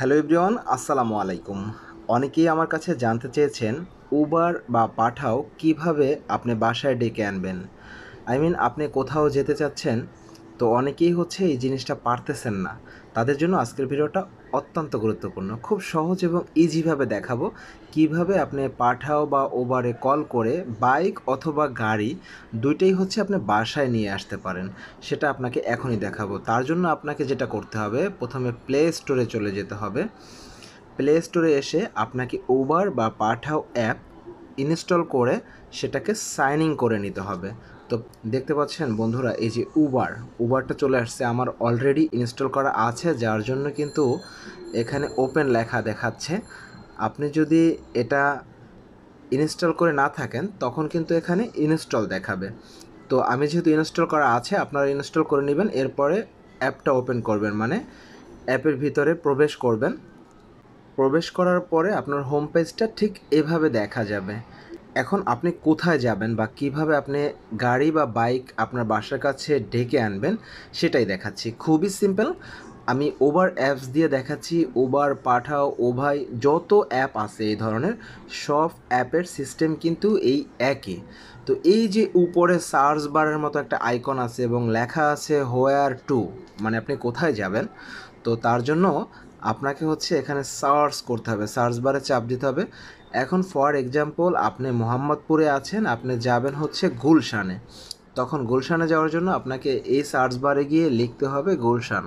Hello everyone আসসালামু আলাইকুম অনেকেই আমার কাছে জানতে চেয়েছেন উবার বা পাঠাও কিভাবে আপনি বাসায় ডেকে আনবেন আই মিন আপনি কোথাও যেতে চাচ্ছেন তো অনেকেই হচ্ছে এই জিনিসটা পারতেছেন না তাদের জন্য আজকের ভিডিওটা অত্যন্ত গুরুত্বপূর্ণ খুব সহজ এবং ইজিভাবে দেখাবো কিভাবে আপনি পাঠাও বা ওবারে কল করে বাইক অথবা গাড়ি দুইটাই হচ্ছে আপনি বাসায় নিয়ে আসতে পারেন সেটা আপনাকে এখনই দেখাবো তার জন্য আপনাকে যেটা করতে হবে প্রথমে প্লে স্টোরে চলে যেতে হবে প্লে স্টোরে এসে আপনাকে উবার বা পাঠাও অ্যাপ ইনস্টল করে সেটাকে সাইনিং করে নিতে হবে তো দেখতে পাচ্ছেন বন্ধুরা এই যে উবার উবারটা চলে আসছে আমার অলরেডি ইনস্টল করা আছে যার জন্য কিন্তু এখানে ওপেন লেখা দেখাচ্ছে আপনি যদি এটা ইনস্টল করে না থাকেন তখন কিন্তু এখানে ইনস্টল দেখাবে তো আমি যেহেতু ইনস্টল করা আছে আপনারা ইনস্টল করে নেবেন এরপরে অ্যাপটা ওপেন করবেন মানে অ্যাপের ভিতরে প্রবেশ করবেন প্রবেশ করার পরে আপনার হোম পেজটা ঠিক এভাবে দেখা যাবে এখন আপনি কোথায় যাবেন বা কিভাবে আপনি গাড়ি বা বাইক আপনার বাসার কাছে ডেকে আনবেন সেটাই দেখাচ্ছি খুবই সিম্পল আমি ওবার অ্যাপস দিয়ে দেখাচ্ছি ওবার পাঠাও ওভাই যত অ্যাপ আছে এই ধরনের সব অ্যাপের সিস্টেম কিন্তু এই একই তো এই যে উপরে সার্চ বারের মতো একটা আইকন আছে এবং লেখা আছে হোয়ার টু মানে আপনি কোথায় যাবেন তো তার জন্য আপনাকে হচ্ছে এখানে সার্চ করতে হবে সার্চ বারে চাপ দিতে হবে এখন ফর এক্সাম্পল আপনি মোহাম্মদপুরে আছেন আপনি যাবেন হচ্ছে গুলশানে তখন গুলশানে যাওয়ার জন্য আপনাকে এই সার্চ বারে গিয়ে লিখতে হবে গুলশান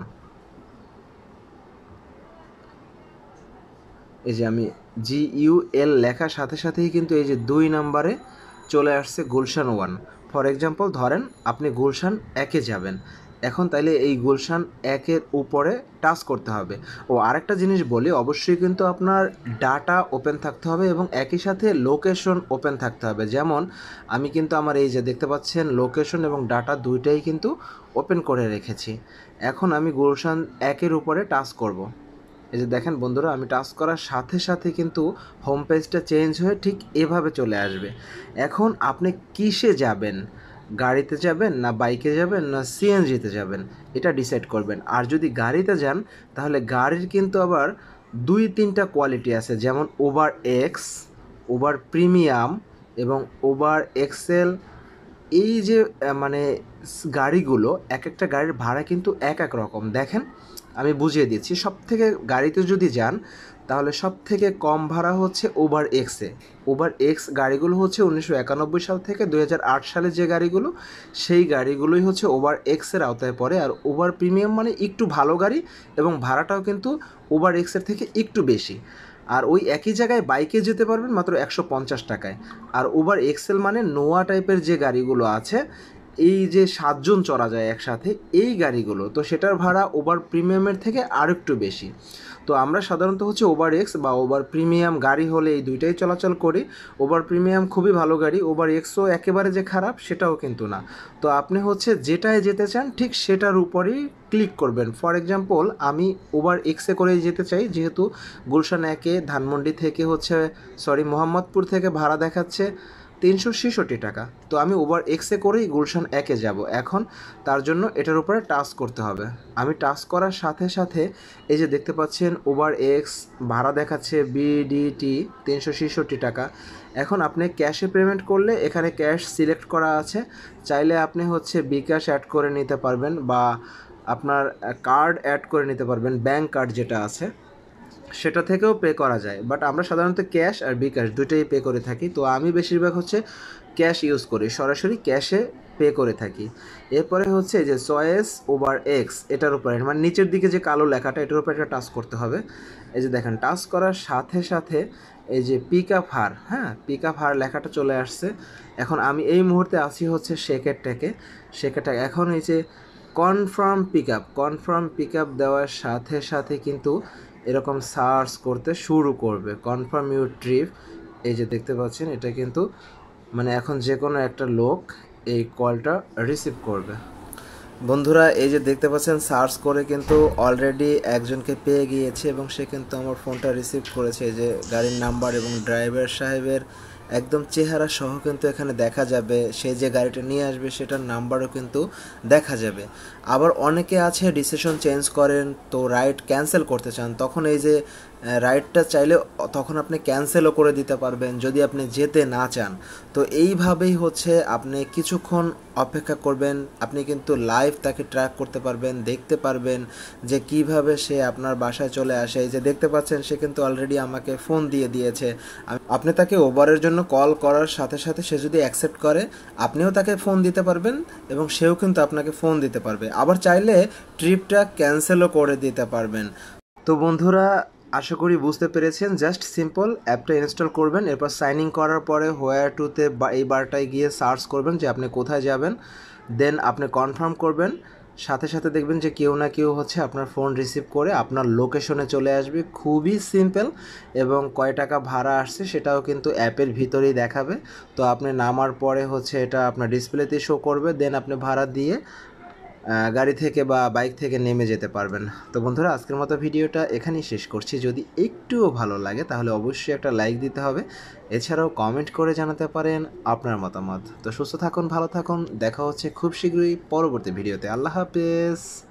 এই যে আমি জি ইউ এল লেখার সাথে সাথেই কিন্তু এই যে দুই নাম্বারে চলে আসছে গুলশান ওয়ান ফর এক্সাম্পল ধরেন আপনি গুলশান একে যাবেন এখন তাইলে এই গুলশান একের উপরে টাচ করতে হবে ও আরেকটা জিনিস বলি অবশ্যই কিন্তু আপনার ডাটা ওপেন থাকতে হবে এবং একই সাথে লোকেশন ওপেন থাকতে হবে যেমন আমি কিন্তু আমার এই যে দেখতে পাচ্ছেন লোকেশন এবং ডাটা দুইটাই কিন্তু ওপেন করে রেখেছি এখন আমি গুলশান একের উপরে টাচ করব। এই যে দেখেন বন্ধুরা আমি টাচ করার সাথে সাথে কিন্তু হোম পেজটা চেঞ্জ হয়ে ঠিক এভাবে চলে আসবে এখন আপনি কিসে যাবেন গাড়িতে যাবেন না বাইকে যাবেন না সিএনজিতে যাবেন এটা ডিসাইড করবেন আর যদি গাড়িতে যান তাহলে গাড়ির কিন্তু আবার দুই তিনটা কোয়ালিটি আছে যেমন ওভার এক্স ওভার প্রিমিয়াম এবং ওভার এক্সেল এই যে মানে গাড়িগুলো এক একটা গাড়ির ভাড়া কিন্তু এক এক রকম দেখেন আমি বুঝিয়ে দিচ্ছি সব থেকে গাড়িতে যদি যান তাহলে সব থেকে কম ভাড়া হচ্ছে ওভার এক্সে ওভার এক্স গাড়িগুলো হচ্ছে উনিশশো একানব্বই সাল থেকে দু সালে যে গাড়িগুলো সেই গাড়িগুলোই হচ্ছে ওভার এক্সের আওতায় পড়ে আর ওভার প্রিমিয়াম মানে একটু ভালো গাড়ি এবং ভাড়াটাও কিন্তু ওভার এক্সের থেকে একটু বেশি আর ওই একই জায়গায় বাইকে যেতে পারবেন মাত্র একশো পঞ্চাশ টাকায় আর ওভার এক্সেল মানে নোয়া টাইপের যে গাড়িগুলো আছে এই যে সাতজন চড়া যায় একসাথে এই গাড়িগুলো তো সেটার ভাড়া ওভার প্রিমিয়ামের থেকে আরেকটু একটু বেশি তো আমরা সাধারণত হচ্ছে ওভার এক্স বা ওভার প্রিমিয়াম গাড়ি হলে এই দুইটাই চলাচল করি ওভার প্রিমিয়াম খুবই ভালো গাড়ি ওভার এক্সও একেবারে যে খারাপ সেটাও কিন্তু না তো আপনি হচ্ছে যেটায় যেতে চান ঠিক সেটার উপরেই ক্লিক করবেন ফর এক্সাম্পল আমি ওভার এক্সে করে যেতে চাই যেহেতু গুলশান একে ধানমন্ডি থেকে হচ্ছে সরি মোহাম্মদপুর থেকে ভাড়া দেখাচ্ছে তিনশো ছেষট্টি টাকা তো আমি উবার এক্সে করেই গুলশান একে যাব এখন তার জন্য এটার উপরে টাচ করতে হবে আমি টাচ করার সাথে সাথে এই যে দেখতে পাচ্ছেন উবার এক্স ভাড়া দেখাচ্ছে বিডিটি তিনশো ছেষট্টি টাকা এখন আপনি ক্যাশে পেমেন্ট করলে এখানে ক্যাশ সিলেক্ট করা আছে চাইলে আপনি হচ্ছে বিকাশ অ্যাড করে নিতে পারবেন বা আপনার কার্ড অ্যাড করে নিতে পারবেন ব্যাঙ্ক কার্ড যেটা আছে সেটা থেকেও পে করা যায় বাট আমরা সাধারণত ক্যাশ আর বিকাশ দুইটাই পে করে থাকি তো আমি বেশিরভাগ হচ্ছে ক্যাশ ইউজ করি সরাসরি ক্যাশে পে করে থাকি এরপরে হচ্ছে যে সয়েস ওভার এক্স এটার উপরে মানে নিচের দিকে যে কালো লেখাটা এটার উপরে একটা টাচ করতে হবে এই যে দেখেন টাচ করার সাথে সাথে এই যে পিক আপ হার হ্যাঁ পিক আপ হার লেখাটা চলে আসছে এখন আমি এই মুহূর্তে আসি হচ্ছে সেকেটটাকে ট্যাক এখন এই যে confirm pick up confirm pick up দেওয়ার সাথে সাথে কিন্তু এরকম সার্চ করতে শুরু করবে কনফার্ম ইউর ট্রিপ এই যে দেখতে পাচ্ছেন এটা কিন্তু মানে এখন যে কোনো একটা লোক এই কলটা রিসিভ করবে বন্ধুরা এই যে দেখতে পাচ্ছেন সার্চ করে কিন্তু অলরেডি একজনকে পেয়ে গিয়েছে এবং সে কিন্তু আমার ফোনটা রিসিভ করেছে এই যে গাড়ির নাম্বার এবং ড্রাইভার সাহেবের একদম চেহারা সহ কিন্তু এখানে দেখা যাবে সে যে গাড়িটা নিয়ে আসবে সেটার নাম্বারও কিন্তু দেখা যাবে আবার অনেকে আছে ডিসিশন চেঞ্জ করেন তো রাইড ক্যান্সেল করতে চান তখন এই যে রাইডটা চাইলে তখন আপনি ক্যান্সেলও করে দিতে পারবেন যদি আপনি যেতে না চান তো এইভাবেই হচ্ছে আপনি কিছুক্ষণ অপেক্ষা করবেন আপনি কিন্তু লাইভ তাকে ট্র্যাক করতে পারবেন দেখতে পারবেন যে কিভাবে সে আপনার বাসায় চলে আসে যে দেখতে পাচ্ছেন সে কিন্তু অলরেডি আমাকে ফোন দিয়ে দিয়েছে আপনি তাকে ওভারের জন্য কল করার সাথে সাথে সে যদি অ্যাকসেপ্ট করে আপনিও তাকে ফোন দিতে পারবেন এবং সেও কিন্তু আপনাকে ফোন দিতে পারবে আবার চাইলে ট্রিপটা ক্যান্সেলও করে দিতে পারবেন তো বন্ধুরা আশা করি বুঝতে পেরেছেন জাস্ট সিম্পল অ্যাপটা ইনস্টল করবেন এরপর সাইন ইন করার পরে হোয়ার টুতে এই বারটায় গিয়ে সার্চ করবেন যে আপনি কোথায় যাবেন দেন আপনি কনফার্ম করবেন সাথে সাথে দেখবেন যে কেউ না কেউ হচ্ছে আপনার ফোন রিসিভ করে আপনার লোকেশনে চলে আসবে খুবই সিম্পল এবং কয় টাকা ভাড়া আসছে সেটাও কিন্তু অ্যাপের ভিতরেই দেখাবে তো আপনি নামার পরে হচ্ছে এটা আপনার ডিসপ্লেতে শো করবে দেন আপনি ভাড়া দিয়ে গাড়ি থেকে বা বাইক থেকে নেমে যেতে পারবেন তো বন্ধুরা আজকের মতো ভিডিওটা এখানেই শেষ করছি যদি একটুও ভালো লাগে তাহলে অবশ্যই একটা লাইক দিতে হবে এছাড়াও কমেন্ট করে জানাতে পারেন আপনার মতামত তো সুস্থ থাকুন ভালো থাকুন দেখা হচ্ছে খুব শীঘ্রই পরবর্তী ভিডিওতে আল্লাহ হাফেজ